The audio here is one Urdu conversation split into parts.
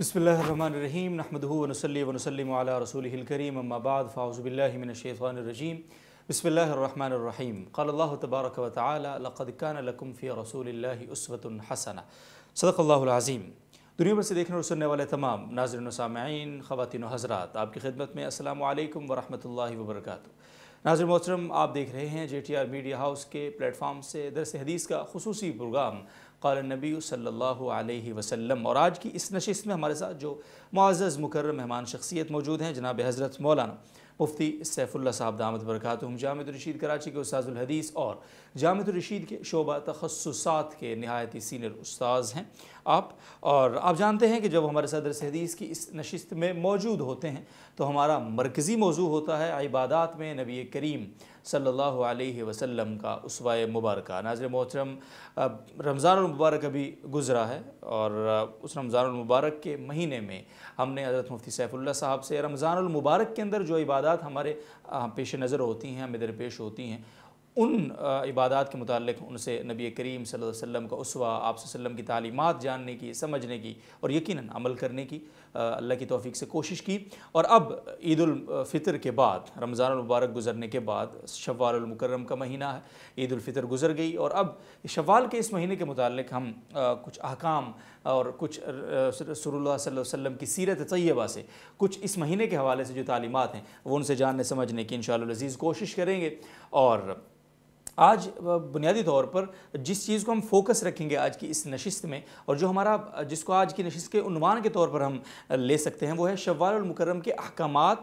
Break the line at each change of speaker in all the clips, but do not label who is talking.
بسم اللہ الرحمن الرحیم رسوله الکریم اما بعد فاعوذ باللہ من الشیطان الرجیم بسم اللہ الرحمن الرحیم قال تبارک لقد فی رسول اللہ عصوۃ الحسن صدق اللہ العظیم دنیا بھر سے دیکھنے اور سننے والے تمام ناظرین و سامعین خواتین و حضرات آپ کی خدمت میں السلام علیکم و اللہ وبرکاتہ ناظر محترم آپ دیکھ رہے ہیں J T R media house کے پلیٹ فارم سے درس حدیث کا خصوصی پروگرام قال نبی صلی اللہ علیہ وسلم اور آج کی اس نشست میں ہمارے ساتھ جو معزز مکرر مہمان شخصیت موجود ہیں جناب حضرت مولانا مفتی سیف اللہ صاحب دامت برکاتہم جامع الرشید کراچی کے استاذ الحدیث اور جامع الرشید کے شعبہ تخصصات کے نہایتی سینئر استاذ ہیں آپ اور آپ جانتے ہیں کہ جب ہمارے صدر حدیث کی اس نشست میں موجود ہوتے ہیں تو ہمارا مرکزی موضوع ہوتا ہے عبادات میں نبی کریم صلی اللہ علیہ وسلم کا عصوہ مبارکہ ناظر محترم رمضان المبارک ابھی گزرا ہے اور اس رمضان المبارک کے مہینے میں ہم نے حضرت مفتی سیف اللہ صاحب سے رمضان المبارک کے اندر جو عبادات ہمارے پیش نظر ہوتی ہیں ہمیں درپیش ہوتی ہیں ان عبادات کے متعلق ان سے نبی کریم صلی اللہ علیہ وسلم کا عصوہ آپ صلی اللہ علیہ وسلم کی تعلیمات جاننے کی سمجھنے کی اور یقیناً عمل کرنے کی اللہ کی توفیق سے کوشش کی اور اب عید الفطر کے بعد رمضان المبارک گزرنے کے بعد شوال المکرم کا مہینہ ہے عید الفطر گزر گئی اور اب شوال کے اس مہینے کے متعلق ہم کچھ احکام اور کچھ سر اللہ صلی اللہ علیہ وسلم کی سیرت طیبہ سے کچھ اس مہینے کے حوالے سے جو تعلیمات ہیں وہ ان سے جاننے سمجھنے کی انشاءاللہ العزیز کوشش کریں گے اور آج بنیادی طور پر جس چیز کو ہم فوکس رکھیں گے آج کی اس نشست میں اور جو ہمارا جس کو آج کی نشست کے عنوان کے طور پر ہم لے سکتے ہیں وہ ہے شوال المکرم کے احکامات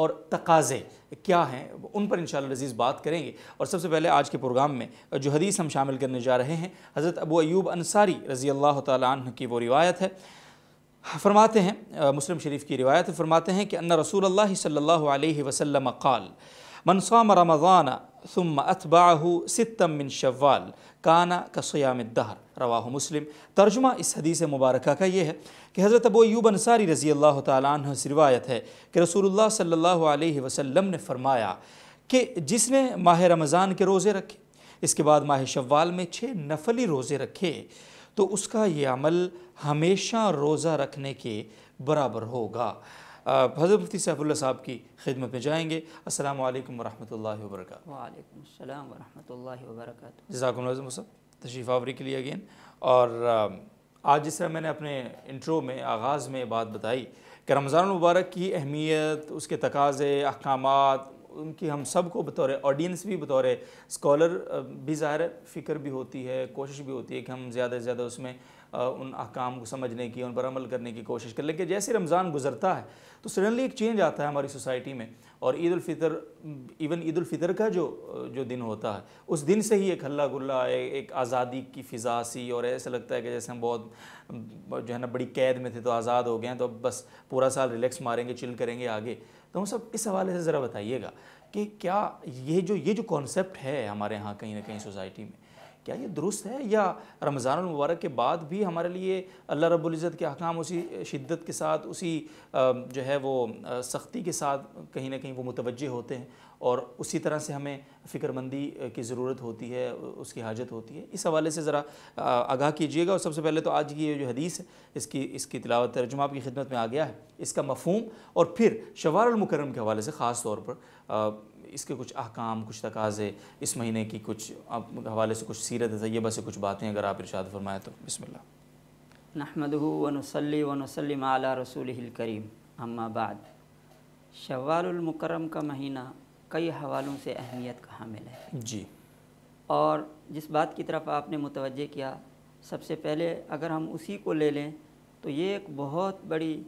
اور تقاضے کیا ہیں ان پر انشاءاللہ رزیز عزیز بات کریں گے اور سب سے پہلے آج کے پروگرام میں جو حدیث ہم شامل کرنے جا رہے ہیں حضرت ابو ایوب انصاری رضی اللہ تعالیٰ عنہ کی وہ روایت ہے فرماتے ہیں مسلم شریف کی روایت فرماتے ہیں کہ ان رسول اللہ صلی اللہ علیہ وسلم قال من صام رمضان ثم ستا من شوال کانا کا سیام الدہر رواہ مسلم ترجمہ اس حدیث مبارکہ کا یہ ہے کہ حضرت ابو ایوب انصاری رضی اللہ تعالیٰ عنہ سے روایت ہے کہ رسول اللہ صلی اللہ علیہ وسلم نے فرمایا کہ جس نے ماہ رمضان کے روزے رکھے اس کے بعد ماہ شوال میں چھ نفلی روزے رکھے تو اس کا یہ عمل ہمیشہ روزہ رکھنے کے برابر ہوگا حضرت مفتی سیف اللہ صاحب کی خدمت میں جائیں گے السلام علیکم ورحمۃ اللہ وبرکاتہ
وعلیکم السلام ورحمۃ اللہ وبرکاتہ
جزاک العظم صاحب تشریف آوری کے لیے اگین اور آج جس طرح میں نے اپنے انٹرو میں آغاز میں بات بتائی کہ رمضان المبارک کی اہمیت اس کے تقاضے احکامات ان کی ہم سب کو بطور آڈینس بھی بطور اسکالر بھی ظاہر ہے فکر بھی ہوتی ہے کوشش بھی ہوتی ہے کہ ہم زیادہ سے زیادہ اس میں ان احکام کو سمجھنے کی ان پر عمل کرنے کی کوشش کر لیکن جیسے رمضان گزرتا ہے تو سڈنلی ایک چینج آتا ہے ہماری سوسائٹی میں اور عید الفطر ایون عید الفطر کا جو جو دن ہوتا ہے اس دن سے ہی ایک ہلا گلا ایک آزادی کی فضا سی اور ایسا لگتا ہے کہ جیسے ہم بہت جو ہے نا بڑی قید میں تھے تو آزاد ہو گئے ہیں تو اب بس پورا سال ریلیکس ماریں گے چل کریں گے آگے تو ہم سب اس حوالے سے ذرا بتائیے گا کہ کیا یہ جو یہ جو کانسیپٹ ہے ہمارے ہاں کہیں نہ کہیں سوسائٹی میں کیا یہ درست ہے یا رمضان المبارک کے بعد بھی ہمارے لیے اللہ رب العزت کے احکام اسی شدت کے ساتھ اسی جو ہے وہ سختی کے ساتھ کہیں نہ کہیں وہ متوجہ ہوتے ہیں اور اسی طرح سے ہمیں فکر مندی کی ضرورت ہوتی ہے اس کی حاجت ہوتی ہے اس حوالے سے ذرا آگاہ کیجئے گا اور سب سے پہلے تو آج یہ جو حدیث ہے اس کی اس کی تلاوت ترجمہ آپ کی خدمت میں آ گیا ہے اس کا مفہوم اور پھر شوار المکرم کے حوالے سے خاص طور پر اس کے کچھ احکام کچھ تقاضے اس مہینے کی کچھ حوالے سے کچھ سیرت طیبہ سے کچھ باتیں اگر آپ ارشاد فرمایا تو بسم اللہ
نحمد ون و علی اعلیٰ رسول الکریم ام بعد شوال المکرم کا مہینہ کئی حوالوں سے اہمیت کا حامل ہے جی اور جس بات کی طرف آپ نے متوجہ کیا سب سے پہلے اگر ہم اسی کو لے لیں تو یہ ایک بہت بڑی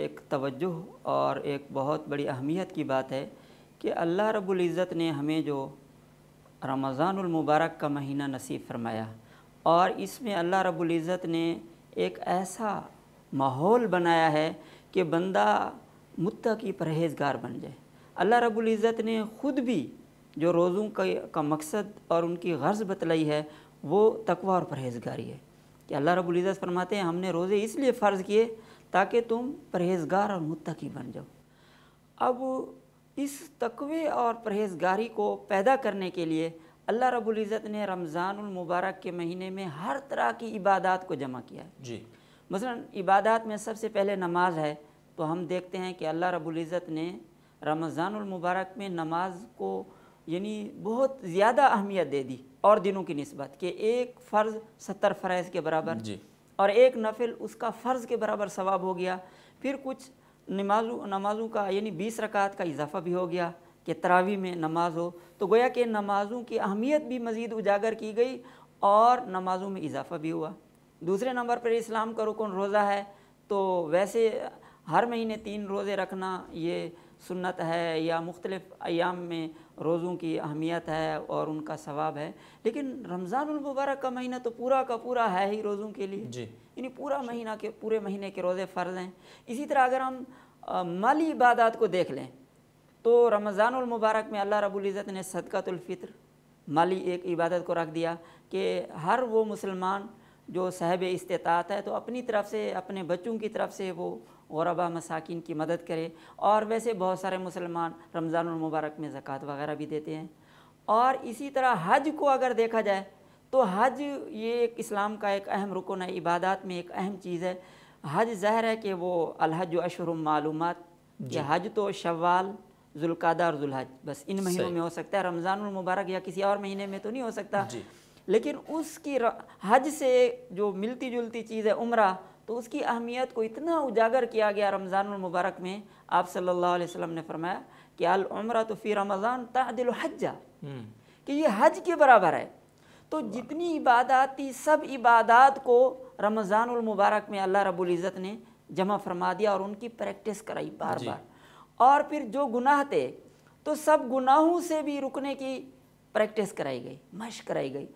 ایک توجہ اور ایک بہت بڑی اہمیت کی بات ہے کہ اللہ رب العزت نے ہمیں جو رمضان المبارک کا مہینہ نصیب فرمایا اور اس میں اللہ رب العزت نے ایک ایسا ماحول بنایا ہے کہ بندہ متقی پرہیزگار بن جائے اللہ رب العزت نے خود بھی جو روزوں کا مقصد اور ان کی غرض بتلائی ہے وہ تقوی اور پرہیزگاری ہے کہ اللہ رب العزت فرماتے ہیں ہم نے روزے اس لیے فرض کیے تاکہ تم پرہیزگار اور متقی بن جاؤ اب اس تقوی اور پرہیزگاری کو پیدا کرنے کے لیے اللہ رب العزت نے رمضان المبارک کے مہینے میں ہر طرح کی عبادات کو جمع کیا جی مثلا عبادات میں سب سے پہلے نماز ہے تو ہم دیکھتے ہیں کہ اللہ رب العزت نے رمضان المبارک میں نماز کو یعنی بہت زیادہ اہمیت دے دی اور دنوں کی نسبت کہ ایک فرض ستر فرائض کے برابر جی اور ایک نفل اس کا فرض کے برابر ثواب ہو گیا پھر کچھ نمازوں نمازوں کا یعنی بیس رکعت کا اضافہ بھی ہو گیا کہ تراوی میں نماز ہو تو گویا کہ نمازوں کی اہمیت بھی مزید اجاگر کی گئی اور نمازوں میں اضافہ بھی ہوا دوسرے نمبر پر اسلام کا رکن روزہ ہے تو ویسے ہر مہینے تین روزے رکھنا یہ سنت ہے یا مختلف ایام میں روزوں کی اہمیت ہے اور ان کا ثواب ہے لیکن رمضان المبارک کا مہینہ تو پورا کا پورا ہے ہی روزوں کے لیے جی۔ یعنی پورا مہینہ کے پورے مہینے کے روزے فرض ہیں اسی طرح اگر ہم مالی عبادات کو دیکھ لیں تو رمضان المبارک میں اللہ رب العزت نے صدقۃ الفطر مالی ایک عبادت کو رکھ دیا کہ ہر وہ مسلمان جو صاحب استطاعت ہے تو اپنی طرف سے اپنے بچوں کی طرف سے وہ غربا مساکین کی مدد کرے اور ویسے بہت سارے مسلمان رمضان المبارک میں زکاة وغیرہ بھی دیتے ہیں اور اسی طرح حج کو اگر دیکھا جائے تو حج یہ ایک اسلام کا ایک اہم رکن ہے عبادات میں ایک اہم چیز ہے حج ظاہر ہے کہ وہ الحج و اشہر معلومات جی۔ کہ حج تو شوال اور ذوالحج بس ان مہینوں میں ہو سکتا ہے رمضان المبارک یا کسی اور مہینے میں تو نہیں ہو سکتا جی۔ لیکن اس کی حج سے جو ملتی جلتی چیز ہے عمرہ تو اس کی اہمیت کو اتنا اجاگر کیا گیا رمضان المبارک میں آپ صلی اللہ علیہ وسلم نے فرمایا کہ العمرہ تو فی رمضان تعدل حجہ کہ یہ حج کے برابر ہے تو جتنی عبادات تھی سب عبادات کو رمضان المبارک میں اللہ رب العزت نے جمع فرما دیا اور ان کی پریکٹس کرائی بار جی۔ بار اور پھر جو گناہ تھے تو سب گناہوں سے بھی رکنے کی پریکٹس کرائی گئی مشق کرائی گئی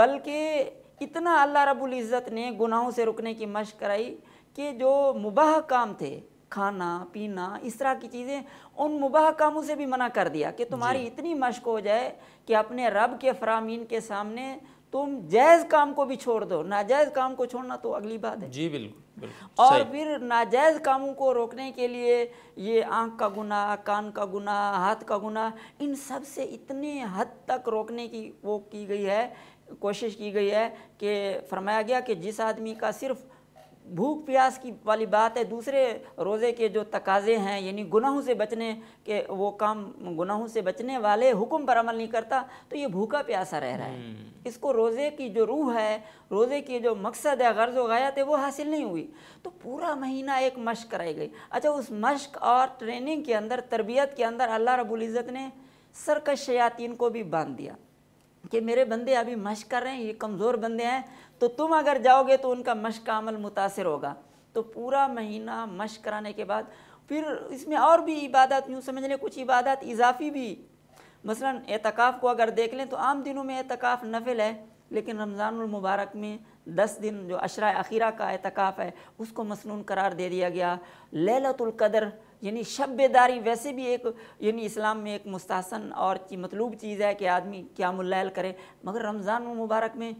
بلکہ اتنا اللہ رب العزت نے گناہوں سے رکنے کی مشق کرائی کہ جو مباہ کام تھے کھانا پینا اس طرح کی چیزیں ان مباح کاموں سے بھی منع کر دیا کہ تمہاری جی۔ اتنی مشق ہو جائے کہ اپنے رب کے فرامین کے سامنے تم جائز کام کو بھی چھوڑ دو ناجائز کام کو چھوڑنا تو اگلی بات ہے جی
بالکل اور
پھر ناجائز کاموں کو روکنے کے لیے یہ آنکھ کا گناہ کان کا گناہ ہاتھ کا گناہ ان سب سے اتنے حد تک روکنے کی وہ کی گئی ہے کوشش کی گئی ہے کہ فرمایا گیا کہ جس آدمی کا صرف بھوک پیاس کی والی بات ہے دوسرے روزے کے جو تقاضے ہیں یعنی گناہوں سے بچنے کے وہ کام گناہوں سے بچنے والے حکم پر عمل نہیں کرتا تو یہ بھوکا پیاسا رہ رہا ہے اس کو روزے کی جو روح ہے روزے کی جو مقصد ہے غرض و غیات ہے وہ حاصل نہیں ہوئی تو پورا مہینہ ایک مشق کرائی گئی اچھا اس مشق اور ٹریننگ کے اندر تربیت کے اندر اللہ رب العزت نے سرکش شیاطین کو بھی باندھ دیا کہ میرے بندے ابھی مشق کر رہے ہیں یہ کمزور بندے ہیں تو تم اگر جاؤ گے تو ان کا مشق عمل متاثر ہوگا تو پورا مہینہ مشق کرانے کے بعد پھر اس میں اور بھی عبادت یوں سمجھ لیں کچھ عبادات اضافی بھی مثلا اعتکاف کو اگر دیکھ لیں تو عام دنوں میں اعتکاف نفل ہے لیکن رمضان المبارک میں دس دن جو عشرہ اخیرہ کا اعتکاف ہے اس کو مسنون قرار دے دیا گیا لیلت القدر یعنی شب بیداری ویسے بھی ایک یعنی اسلام میں ایک مستحسن اور مطلوب چیز ہے کہ آدمی قیام اللیل کرے مگر رمضان المبارک میں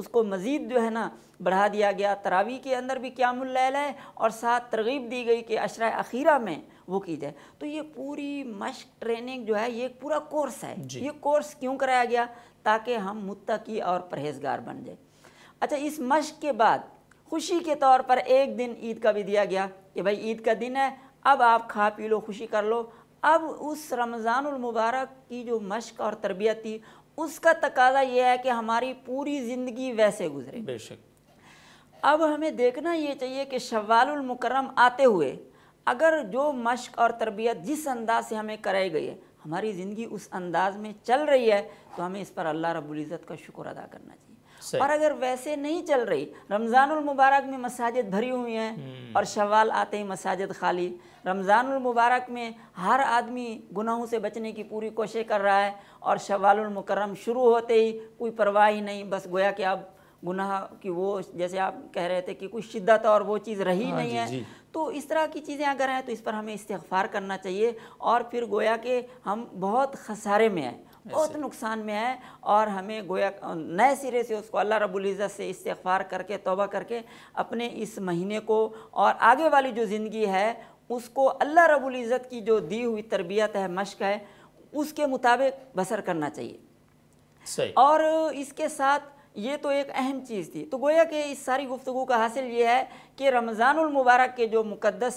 اس کو مزید جو ہے نا بڑھا دیا گیا تراوی کے اندر بھی قیام اللیل ہے اور ساتھ ترغیب دی گئی کہ عشرہ اخیرہ میں وہ کی جائے تو یہ پوری مشق ٹریننگ جو ہے یہ ایک پورا کورس ہے جی۔ یہ کورس کیوں کرایا گیا تاکہ ہم متقی اور پرہیزگار بن جائے اچھا اس مشق کے بعد خوشی کے طور پر ایک دن عید کا بھی دیا گیا کہ بھائی عید کا دن ہے اب آپ کھا پی لو خوشی کر لو اب اس رمضان المبارک کی جو مشق اور تربیت تھی اس کا تقاضا یہ ہے کہ ہماری پوری زندگی ویسے گزرے اب ہمیں دیکھنا یہ چاہیے کہ شوال المکرم آتے ہوئے اگر جو مشق اور تربیت جس انداز سے ہمیں کرائی گئی ہے ہماری زندگی اس انداز میں چل رہی ہے تو ہمیں اس پر اللہ رب العزت کا شکر ادا کرنا چاہیے اور اگر ویسے نہیں چل رہی رمضان المبارک میں مساجد بھری ہوئی ہیں اور شوال آتے ہی مساجد خالی رمضان المبارک میں ہر آدمی گناہوں سے بچنے کی پوری کوشش کر رہا ہے اور شوال المکرم شروع ہوتے ہی کوئی پرواہ ہی نہیں بس گویا کہ آپ گناہ کی وہ جیسے آپ کہہ رہے تھے کہ کوئی شدت اور وہ چیز رہی ہاں نہیں جی، ہے جی۔ تو اس طرح کی چیزیں اگر ہیں تو اس پر ہمیں استغفار کرنا چاہیے اور پھر گویا کہ ہم بہت خسارے میں ہیں بہت نقصان میں ہیں اور ہمیں گویا نئے سرے سے اس کو اللہ رب العزت سے استغفار کر کے توبہ کر کے اپنے اس مہینے کو اور آگے والی جو زندگی ہے اس کو اللہ رب العزت کی جو دی ہوئی تربیت ہے مشق ہے اس کے مطابق بسر کرنا چاہیے اور اس کے ساتھ یہ تو ایک اہم چیز تھی تو گویا کہ اس ساری گفتگو کا حاصل یہ ہے کہ رمضان المبارک کے جو مقدس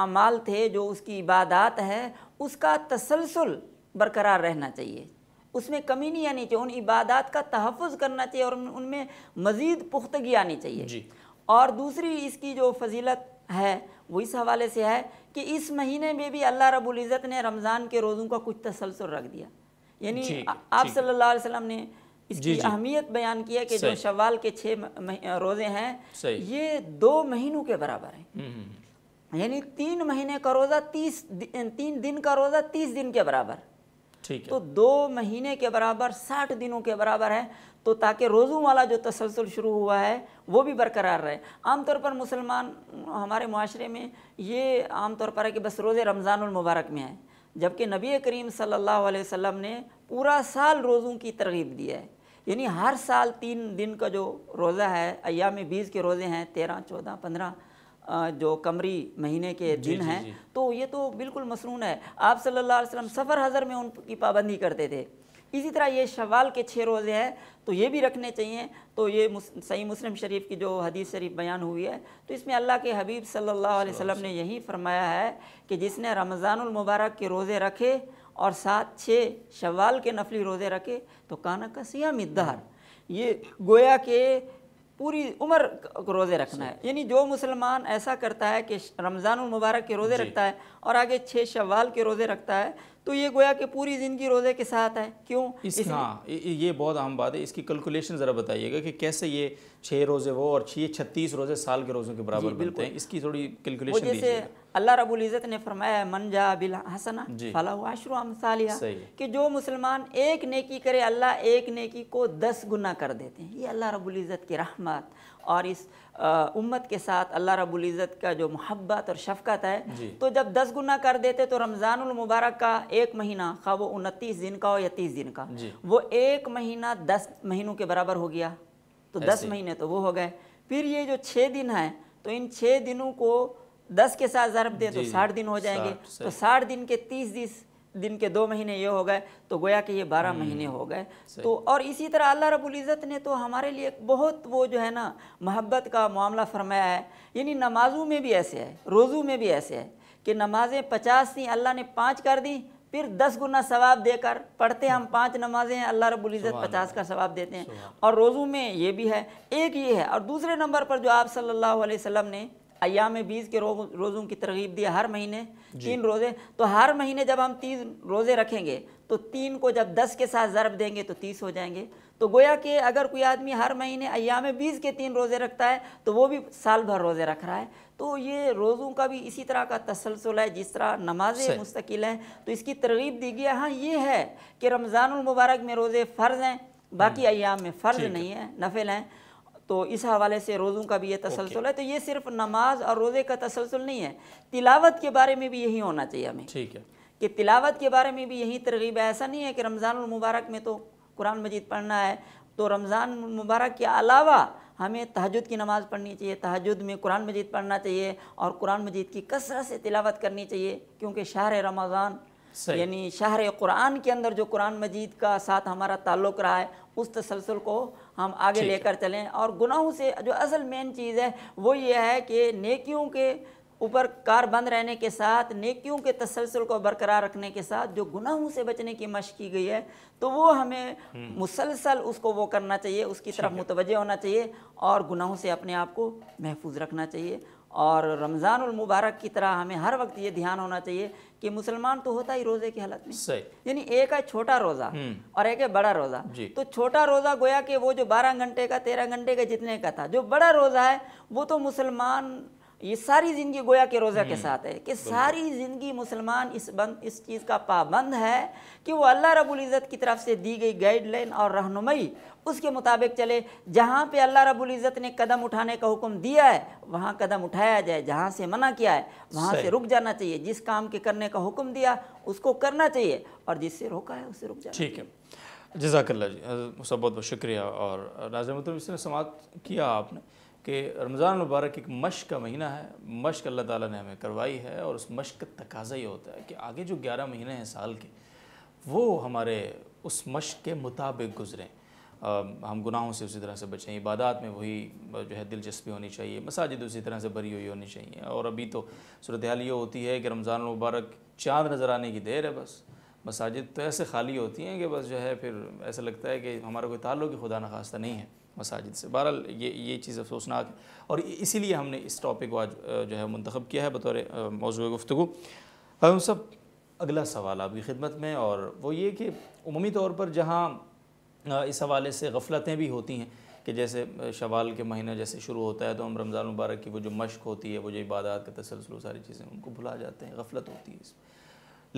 اعمال تھے جو اس کی عبادات ہے اس کا تسلسل برقرار رہنا چاہیے اس میں کمی نہیں آنی چاہیے یعنی ان عبادات کا تحفظ کرنا چاہیے اور ان میں مزید پختگی آنی چاہیے جی۔ اور دوسری اس کی جو فضیلت ہے وہ اس حوالے سے ہے کہ اس مہینے میں بھی اللہ رب العزت نے رمضان کے روزوں کا کچھ تسلسل رکھ دیا یعنی جی، آپ جی۔ صلی اللہ علیہ وسلم نے اس جی، کی اہمیت بیان کیا کہ جو شوال کے چھ روزے ہیں یہ دو مہینوں کے برابر ہیں یعنی تین مہینے کا روزہ تیس تین دن کا روزہ تیس دن کے برابر ٹھیک تو دو مہینے کے برابر ساٹھ دنوں کے برابر ہے تو تاکہ روزوں والا جو تسلسل شروع ہوا ہے وہ بھی برقرار رہے عام طور پر مسلمان ہمارے معاشرے میں یہ عام طور پر ہے کہ بس روزے رمضان المبارک میں ہیں جبکہ نبی کریم صلی اللہ علیہ وسلم نے پورا سال روزوں کی ترغیب دی ہے یعنی ہر سال تین دن کا جو روزہ ہے ایام بیس کے روزے ہیں تیرہ چودہ پندرہ جو کمری مہینے کے جی، دن جی، ہیں جی۔ تو یہ تو بالکل مصنون ہے آپ صلی اللہ علیہ وسلم سفر حضر میں ان کی پابندی کرتے تھے اسی طرح یہ شوال کے چھ روزے ہیں تو یہ بھی رکھنے چاہیے تو یہ صحیح مسلم شریف کی جو حدیث شریف بیان ہوئی ہے تو اس میں اللہ کے حبیب صلی اللہ علیہ وسلم نے یہی فرمایا ہے کہ جس نے رمضان المبارک کے روزے رکھے اور ساتھ چھ شوال کے نفلی روزے رکھے تو کانا کا سیاہ مقدار یہ گویا کہ پوری عمر روزے رکھنا ہے یعنی جو مسلمان ایسا کرتا ہے کہ رمضان المبارک کے روزے جی۔ رکھتا ہے اور آگے چھ شوال کے روزے رکھتا ہے تو یہ گویا کہ پوری زندگی روزے کے ساتھ ہے کیوں
اس ہاں یہ بہت اہم بات ہے اس کی کلکولیشن ذرا بتائیے گا کہ کیسے یہ چھ روزے وہ اور چھ چھتیس روزے سال کے روزوں کے جی، برابر بنتے ہیں اس کی تھوڑی
اللہ رب العزت نے فرمایا من جا بالحسنہ جی۔ منجا بالحسن کہ جو مسلمان ایک نیکی کرے اللہ ایک نیکی کو دس گنا کر دیتے ہیں یہ اللہ رب العزت کی رحمت اور اس امت کے ساتھ اللہ رب العزت کا جو محبت اور شفقت ہے جی۔ تو جب دس گنا کر دیتے تو رمضان المبارک کا ایک مہینہ خواہ وہ انتیس دن کا ہو یا تیس دن کا وہ ایک مہینہ دس مہینوں کے برابر ہو گیا تو دس مہینے تو وہ ہو گئے پھر یہ جو چھ دن ہیں تو ان چھ دنوں کو دس کے ساتھ ضرب دے تو جی، ساٹھ دن ہو جائیں گے تو ساٹھ دن کے تیس دن کے دو مہینے یہ ہو گئے تو گویا کہ یہ بارہ مہینے ہو گئے تو اور اسی طرح اللہ رب العزت نے تو ہمارے لیے بہت وہ جو ہے نا محبت کا معاملہ فرمایا ہے یعنی نمازوں میں بھی ایسے ہے روزوں میں بھی ایسے ہے کہ نمازیں پچاس تھیں اللہ نے پانچ کر دیں پھر دس گنا ثواب دے کر پڑھتے ہم پانچ نمازیں ہیں اللہ رب العزت پچاس کا ثواب دیتے ہیں اور روزوں میں یہ بھی ہے ایک یہ ہے اور دوسرے نمبر پر جو آپ صلی اللہ علیہ وسلم نے ایام بیس کے روزوں کی ترغیب دی ہر مہینے جی۔ تین روزے تو ہر مہینے جب ہم تین روزے رکھیں گے تو تین کو جب دس کے ساتھ ضرب دیں گے تو تیس ہو جائیں گے تو گویا کہ اگر کوئی آدمی ہر مہینے ایام بیس کے تین روزے رکھتا ہے تو وہ بھی سال بھر روزے رکھ رہا ہے تو یہ روزوں کا بھی اسی طرح کا تسلسل ہے جس طرح نمازیں مستقل ہیں تو اس کی ترغیب دی گیا ہاں یہ ہے کہ رمضان المبارک میں روزے فرض ہیں باقی ایام میں فرض نہیں ہیں نفل ہیں تو اس حوالے سے روزوں کا بھی یہ تسلسل ہے تو یہ صرف نماز اور روزے کا تسلسل نہیں ہے تلاوت کے بارے میں بھی یہی ہونا چاہیے ہمیں ٹھیک ہے کہ تلاوت کے بارے میں بھی یہی ترغیب ہے ایسا نہیں ہے کہ رمضان المبارک میں تو قرآن مجید پڑھنا ہے تو رمضان مبارک کے علاوہ ہمیں تحجد کی نماز پڑھنی چاہیے تحجد میں قرآن مجید پڑھنا چاہیے اور قرآن مجید کی کثرت سے تلاوت کرنی چاہیے کیونکہ شہر رمضان یعنی شہر قرآن کے اندر جو قرآن مجید کا ساتھ ہمارا تعلق رہا ہے اس تسلسل کو ہم آگے لے کر چلیں اور گناہوں سے جو اصل مین چیز ہے وہ یہ ہے کہ نیکیوں کے اوپر کار بند رہنے کے ساتھ نیکیوں کے تسلسل کو برقرار رکھنے کے ساتھ جو گناہوں سے بچنے کی مشق کی گئی ہے تو وہ ہمیں مسلسل اس کو وہ کرنا چاہیے اس کی طرف متوجہ ہونا چاہیے اور گناہوں سے اپنے آپ کو محفوظ رکھنا چاہیے اور رمضان المبارک کی طرح ہمیں ہر وقت یہ دھیان ہونا چاہیے کہ مسلمان تو ہوتا ہی روزے کی حالت میں یعنی ایک ہے چھوٹا روزہ اور ایک ہے بڑا روزہ جی۔ تو چھوٹا روزہ گویا کہ وہ جو بارہ گھنٹے کا تیرہ گھنٹے کا جتنے کا تھا جو بڑا روزہ ہے وہ تو مسلمان یہ ساری زندگی گویا کے روزہ کے ساتھ ہے کہ ساری زندگی مسلمان اس بند اس چیز کا پابند ہے کہ وہ اللہ رب العزت کی طرف سے دی گئی گائیڈ لائن اور رہنمائی اس کے مطابق چلے جہاں پہ اللہ رب العزت نے قدم اٹھانے کا حکم دیا ہے وہاں قدم اٹھایا جائے جہاں سے منع کیا ہے وہاں سے رک جانا چاہیے جس کام کے کرنے کا حکم دیا اس کو کرنا چاہیے اور جس سے رکا ہے اس سے رک جانا ٹھیک ہے
جزاک اللہ جی بہت بہت شکریہ اور مطلب اس نے سماعت کیا آپ نے کہ رمضان المبارک ایک مشق کا مہینہ ہے مشق اللہ تعالیٰ نے ہمیں کروائی ہے اور اس مشق کا تقاضہ یہ ہوتا ہے کہ آگے جو گیارہ مہینے ہیں سال کے وہ ہمارے اس مشق کے مطابق گزریں ہم گناہوں سے اسی طرح سے بچیں عبادات میں وہی جو ہے دلچسپی ہونی چاہیے مساجد اسی طرح سے بری ہوئی ہونی چاہیے اور ابھی تو صورتحال یہ ہوتی ہے کہ رمضان المبارک چاند نظر آنے کی دیر ہے بس مساجد تو ایسے خالی ہوتی ہیں کہ بس جو ہے پھر ایسا لگتا ہے کہ ہمارا کوئی تعلق خدا نخواستہ نہیں ہے مساجد سے بہرحال یہ یہ چیز افسوسناک ہے اور اسی لیے ہم نے اس ٹاپک کو آج جو ہے منتخب کیا ہے بطور موضوع گفتگو ہم سب اگلا سوال آپ کی خدمت میں اور وہ یہ کہ عمومی طور پر جہاں اس حوالے سے غفلتیں بھی ہوتی ہیں کہ جیسے شوال کے مہینہ جیسے شروع ہوتا ہے تو ہم رمضان مبارک کی وہ جو مشق ہوتی ہے وہ جو عبادات کا تسلسل ساری چیزیں ان کو بھلا جاتے ہیں غفلت ہوتی ہے اس میں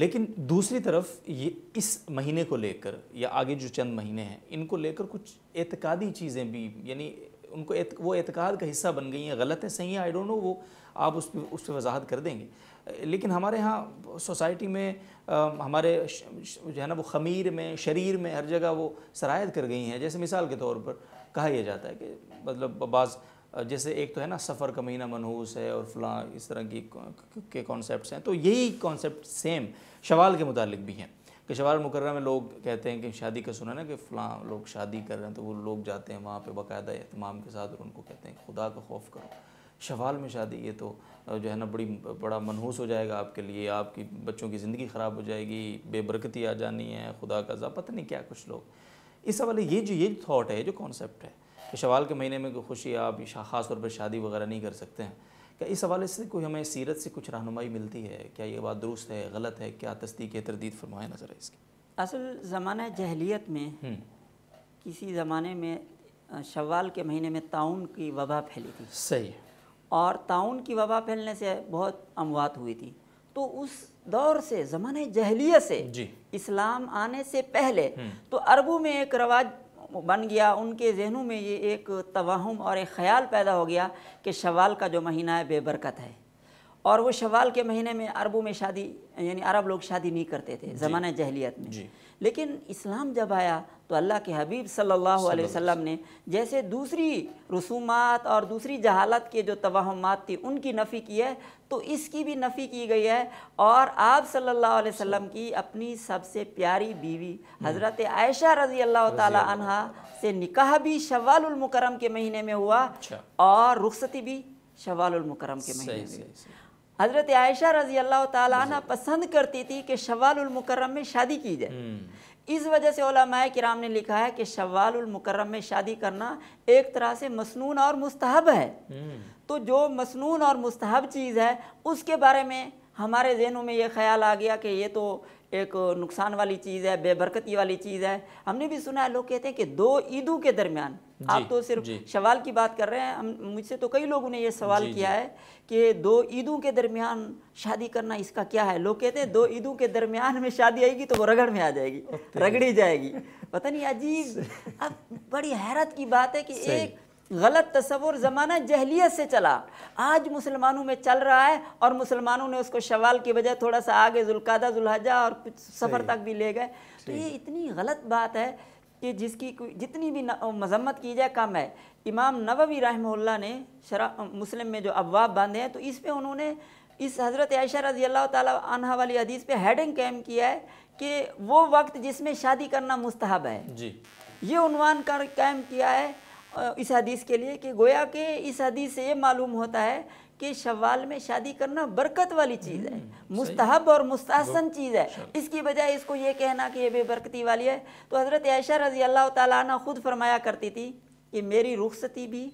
لیکن دوسری طرف یہ اس مہینے کو لے کر یا آگے جو چند مہینے ہیں ان کو لے کر کچھ اعتقادی چیزیں بھی یعنی ان کو وہ اعتقاد کا حصہ بن گئی ہیں غلط ہیں صحیح ہیں آئی ڈونٹ نو وہ آپ اس پہ اس پہ وضاحت کر دیں گے لیکن ہمارے ہاں سوسائٹی میں ہمارے جو ہے نا وہ خمیر میں شریر میں ہر جگہ وہ سرایت کر گئی ہیں جیسے مثال کے طور پر کہا یہ جاتا ہے کہ مطلب بعض جیسے ایک تو ہے نا سفر کا مہینہ منحوس ہے اور فلاں اس طرح کی کے کانسیپٹس ہیں تو یہی کانسیپٹ سیم شوال کے متعلق بھی ہیں کہ شوال مقررہ میں لوگ کہتے ہیں کہ شادی کا سنا ہے نا کہ فلاں لوگ شادی کر رہے ہیں تو وہ لوگ جاتے ہیں وہاں پہ باقاعدہ اہتمام کے ساتھ اور ان کو کہتے ہیں خدا کا خوف کرو شوال میں شادی یہ تو جو ہے نا بڑی بڑا منحوس ہو جائے گا آپ کے لیے آپ کی بچوں کی زندگی خراب ہو جائے گی بے برکتی آ جانی ہے خدا کا ذا پتہ نہیں کیا کچھ لوگ اس حوالے یہ جو یہ تھاٹ ہے جو کانسیپٹ ہے کہ شوال کے مہینے میں کوئی خوشی آپ خاص طور پر شادی وغیرہ نہیں کر سکتے ہیں کیا اس حوالے سے کوئی ہمیں سیرت سے کچھ رہنمائی ملتی ہے کیا یہ بات درست ہے غلط ہے کیا تصدیق ہے تردید فرمایا نظر ہے اس کی
اصل زمانہ جہلیت میں کسی زمانے میں شوال کے مہینے میں تعاون کی وبا پھیلی تھی صحیح اور تعاون کی وبا پھیلنے سے بہت اموات ہوئی تھی تو اس دور سے زمانہ جہلیت سے جی اسلام آنے سے پہلے تو عربوں میں ایک رواج بن گیا ان کے ذہنوں میں یہ ایک توہم اور ایک خیال پیدا ہو گیا کہ شوال کا جو مہینہ ہے بے برکت ہے اور وہ شوال کے مہینے میں عربوں میں شادی یعنی عرب لوگ شادی نہیں کرتے تھے جی، زمانہ جہلیت میں جی۔ لیکن اسلام جب آیا تو اللہ کے حبیب صلی اللہ علیہ وسلم نے جیسے دوسری رسومات اور دوسری جہالت کے جو توہمات تھی ان کی نفی کی ہے تو اس کی بھی نفی کی گئی ہے اور آپ صلی اللہ علیہ وسلم کی اپنی سب سے پیاری بیوی حضرت عائشہ رضی اللہ تعالی عنہ سے نکاح بھی شوال المکرم کے مہینے میں ہوا اچھا۔ اور رخصتی بھی شوال المکرم کے مہینے میں ہوئی حضرت عائشہ رضی اللہ تعالیٰ عنہ پسند کرتی تھی کہ شوال المکرم میں شادی کی جائے اس وجہ سے علماء کرام نے لکھا ہے کہ شوال المکرم میں شادی کرنا ایک طرح سے مسنون اور مستحب ہے تو جو مسنون اور مستحب چیز ہے اس کے بارے میں ہمارے ذہنوں میں یہ خیال آ گیا کہ یہ تو ایک نقصان والی چیز ہے بے برکتی والی چیز ہے ہم نے بھی سنا ہے لوگ کہتے ہیں کہ دو عیدوں کے درمیان آپ جی، تو صرف جی۔ شوال کی بات کر رہے ہیں مجھ سے تو کئی لوگوں نے یہ سوال جی، کیا ہے کہ دو عیدوں کے درمیان شادی کرنا اس کا کیا ہے لوگ کہتے ہیں دو عیدوں کے درمیان میں شادی آئے گی تو وہ رگڑ میں آ جائے گی رگڑی جائے گی پتہ نہیں عجیب اب بڑی حیرت کی بات ہے کہ ایک غلط تصور زمانہ جہلیت سے چلا آج مسلمانوں میں چل رہا ہے اور مسلمانوں نے اس کو شوال کی بجائے تھوڑا سا آگے ذلقادہ ذلحجہ اور کچھ سفر تک بھی لے گئے تو یہ اتنی غلط بات ہے کہ جس کی جتنی بھی مذمت کی جائے کم ہے امام نووی رحمہ اللہ نے مسلم میں جو ابواب باندھے ہیں تو اس پہ انہوں نے اس حضرت عائشہ رضی اللہ تعالیٰ عنہ والی حدیث پہ ہیڈنگ قیم کیا ہے کہ وہ وقت جس میں شادی کرنا مستحب ہے جی یہ عنوان کر قائم کیا ہے اس حدیث کے لیے کہ گویا کہ اس حدیث سے یہ معلوم ہوتا ہے کہ شوال میں شادی کرنا برکت والی چیز ہے مستحب اور مستحسن چیز ہے اس کی بجائے اس کو یہ کہنا کہ یہ بے برکتی والی ہے تو حضرت عائشہ رضی اللہ تعالیٰ عنہ خود فرمایا کرتی تھی کہ میری رخصتی بھی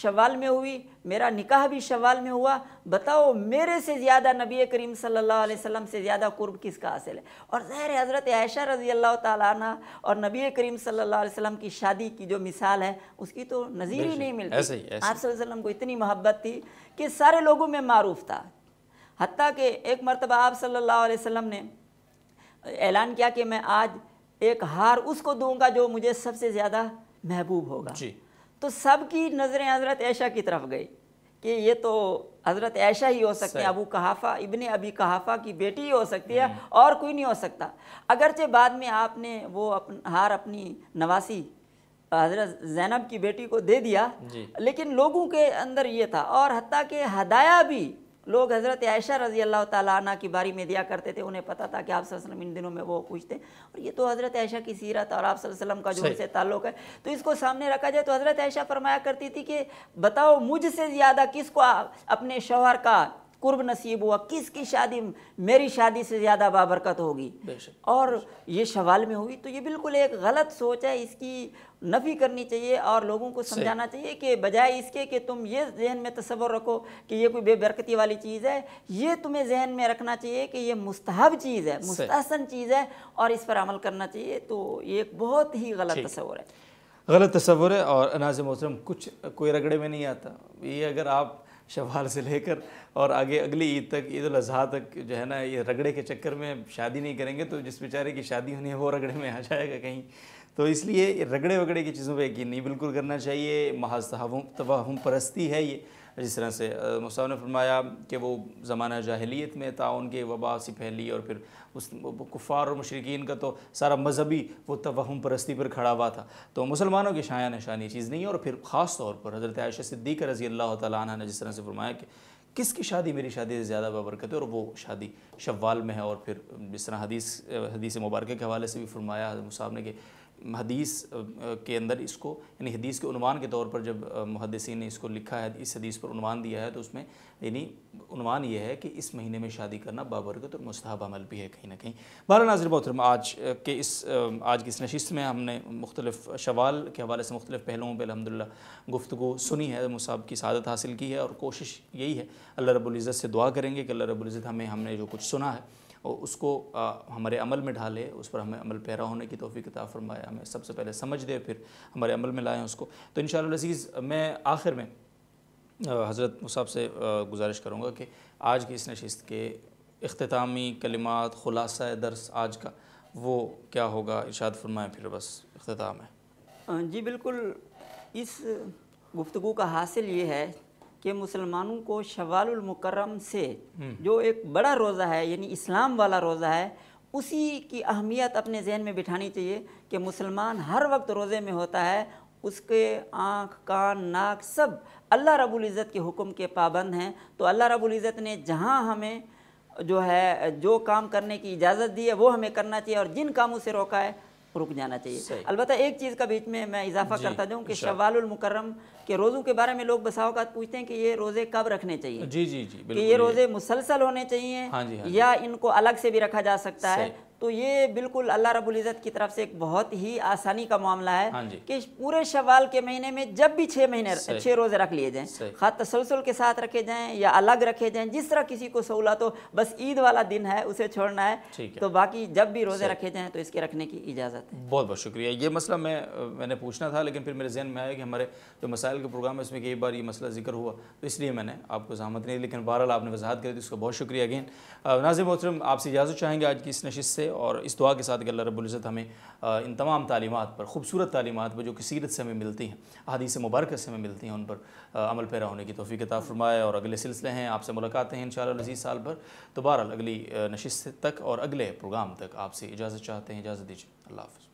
شوال میں ہوئی میرا نکاح بھی شوال میں ہوا بتاؤ میرے سے زیادہ نبی کریم صلی اللہ علیہ وسلم سے زیادہ قرب کس کا حاصل ہے اور ظاہر حضرت عائشہ رضی اللہ تعالیٰ عنہ اور نبی کریم صلی اللہ علیہ وسلم کی شادی کی جو مثال ہے اس کی تو نظیر ہی نہیں ملتی آپ صلی اللہ علیہ وسلم کو اتنی محبت تھی کہ سارے لوگوں میں معروف تھا حتیٰ کہ ایک مرتبہ آپ صلی اللہ علیہ وسلم نے اعلان کیا کہ میں آج ایک ہار اس کو دوں گا جو مجھے سب سے زیادہ محبوب ہوگا جی۔ تو سب کی نظریں حضرت عیشہ کی طرف گئی کہ یہ تو حضرت عیشہ ہی ہو سکتے ہیں ابو کہافہ ابن ابی کہافہ کی بیٹی ہی ہو سکتی ہے اور کوئی نہیں ہو سکتا اگرچہ بعد میں آپ نے وہ ہار اپنی نواسی حضرت زینب کی بیٹی کو دے دیا جی۔ لیکن لوگوں کے اندر یہ تھا اور حتیٰ کہ ہدایہ بھی لوگ حضرت عائشہ رضی اللہ تعالیٰ عنہ کی باری میں دیا کرتے تھے انہیں پتہ تھا کہ آپ صلی اللہ علیہ وسلم ان دنوں میں وہ پوچھتے ہیں اور یہ تو حضرت عائشہ کی سیرت اور آپ صلی اللہ علیہ وسلم کا جو سے تعلق ہے تو اس کو سامنے رکھا جائے تو حضرت عائشہ فرمایا کرتی تھی کہ بتاؤ مجھ سے زیادہ کس کو اپنے شوہر کا قرب نصیب ہوا کس کی شادی میری شادی سے زیادہ بابرکت ہوگی اور یہ شوال میں ہوگی تو یہ بالکل ایک غلط سوچ ہے اس کی نفی کرنی چاہیے اور لوگوں کو سمجھانا چاہیے کہ بجائے اس کے کہ تم یہ ذہن میں تصور رکھو کہ یہ کوئی بے برکتی والی چیز ہے یہ تمہیں ذہن میں رکھنا چاہیے کہ یہ مستحب چیز ہے مستحسن چیز ہے اور اس پر عمل کرنا چاہیے تو یہ ایک بہت ہی غلط تصور ہے
غلط تصور ہے اور محترم کچھ کوئی رگڑے میں نہیں آتا یہ اگر آپ شوال سے لے کر اور آگے اگلی عید تک عید الاضحیٰ تک جو ہے نا یہ رگڑے کے چکر میں شادی نہیں کریں گے تو جس بیچارے کی شادی ہونی ہے وہ رگڑے میں آ جائے گا کہیں تو اس لیے رگڑے وگڑے کی چیزوں پہ نہیں بالکل کرنا چاہیے محض توہم پرستی ہے یہ جس طرح سے مصعب نے فرمایا کہ وہ زمانہ جاہلیت میں تھا ان کے وبا سی پہلی اور پھر اس کفار اور مشرقین کا تو سارا مذہبی وہ توہم پرستی پر کھڑا ہوا تھا تو مسلمانوں کی شاع نشانی چیز نہیں ہے اور پھر خاص طور پر حضرت عائشہ صدیقہ رضی اللہ تعالیٰ عنہ نے جس طرح سے فرمایا کہ کس کی شادی میری شادی سے زیادہ ببرکت ہے اور وہ شادی شوال میں ہے اور پھر جس طرح حدیث حدیث مبارکہ کے حوالے سے بھی فرمایا مصعب نے کہ حدیث کے اندر اس کو یعنی حدیث کے عنوان کے طور پر جب محدثین نے اس کو لکھا ہے اس حدیث پر عنوان دیا ہے تو اس میں یعنی عنوان یہ ہے کہ اس مہینے میں شادی کرنا بابرگت اور مستحب عمل بھی ہے کہیں نہ کہیں بارہ ناظر محترم آج کے اس آج کی اس نشست میں ہم نے مختلف شوال کے حوالے سے مختلف پہلوؤں پہ الحمدللہ گفتگو سنی ہے مصعب کی سعادت حاصل کی ہے اور کوشش یہی ہے اللہ رب العزت سے دعا کریں گے کہ اللہ رب العزت ہمیں ہم نے جو کچھ سنا ہے اس کو ہمارے عمل میں ڈھالے اس پر ہمیں عمل پیرا ہونے کی توفیق عطا فرمایا ہمیں سب سے پہلے سمجھ دے پھر ہمارے عمل میں لائیں اس کو تو انشاءاللہ العزیز میں آخر میں حضرت مصعب سے گزارش کروں گا کہ آج کی اس نشست کے اختتامی کلمات خلاصہ درس آج کا وہ کیا ہوگا ارشاد فرمائے پھر بس اختتام
ہے جی بالکل اس گفتگو کا حاصل یہ ہے کہ مسلمانوں کو شوال المکرم سے جو ایک بڑا روزہ ہے یعنی اسلام والا روزہ ہے اسی کی اہمیت اپنے ذہن میں بٹھانی چاہیے کہ مسلمان ہر وقت روزے میں ہوتا ہے اس کے آنکھ کان ناک سب اللہ رب العزت کے حکم کے پابند ہیں تو اللہ رب العزت نے جہاں ہمیں جو ہے جو کام کرنے کی اجازت دی ہے وہ ہمیں کرنا چاہیے اور جن کاموں سے روکا ہے رک جانا چاہیے البتہ ایک چیز کا بیچ میں میں اضافہ جی، کرتا جاؤں کہ شوال المکرم کے روزوں کے بارے میں لوگ بساوقات پوچھتے ہیں کہ یہ روزے کب رکھنے چاہیے
جی جی جی یہ روزے
مسلسل ہونے چاہیے ہاں جی، ہاں جی۔ یا ان کو الگ سے بھی رکھا جا سکتا ہے تو یہ بالکل اللہ رب العزت کی طرف سے ایک بہت ہی آسانی کا معاملہ ہے ہاں جی۔ کہ پورے شوال کے مہینے میں جب بھی چھ مہینے چھ روزے رکھ لیے جائیں خط تسلسل کے ساتھ رکھے جائیں یا الگ رکھے جائیں جس طرح کسی کو سہولت ہو بس عید والا دن ہے اسے چھوڑنا ہے تو باقی جب بھی روزے رکھے جائیں تو اس کے رکھنے کی اجازت ہے
بہت بہت شکریہ یہ مسئلہ میں میں نے پوچھنا تھا لیکن پھر میرے ذہن میں آیا کہ ہمارے جو مسائل کے پروگرام ہے اس میں کئی بار یہ مسئلہ ذکر ہوا تو اس لیے میں نے آپ کو زحمت نہیں لیکن بہرحال آپ نے وضاحت کری تھی اس کا بہت شکریہ ناظر محترم آپ سے اجازت چاہیں گے آج کی اس نشست سے اور اس دعا کے ساتھ کہ اللہ رب العزت ہمیں ان تمام تعلیمات پر خوبصورت تعلیمات پر جو کہ سیرت سے ہمیں ملتی ہیں حدیث مبارکہ سے ہمیں ملتی ہیں ان پر عمل پیرا ہونے کی توفیق عطا فرمائے اور اگلے سلسلے ہیں آپ سے ملاقات ہیں انشاءاللہ العزیز سال پر دوبارہ اگلی نشست تک اور اگلے پروگرام تک آپ سے اجازت چاہتے ہیں اجازت دیجیے اللہ حافظ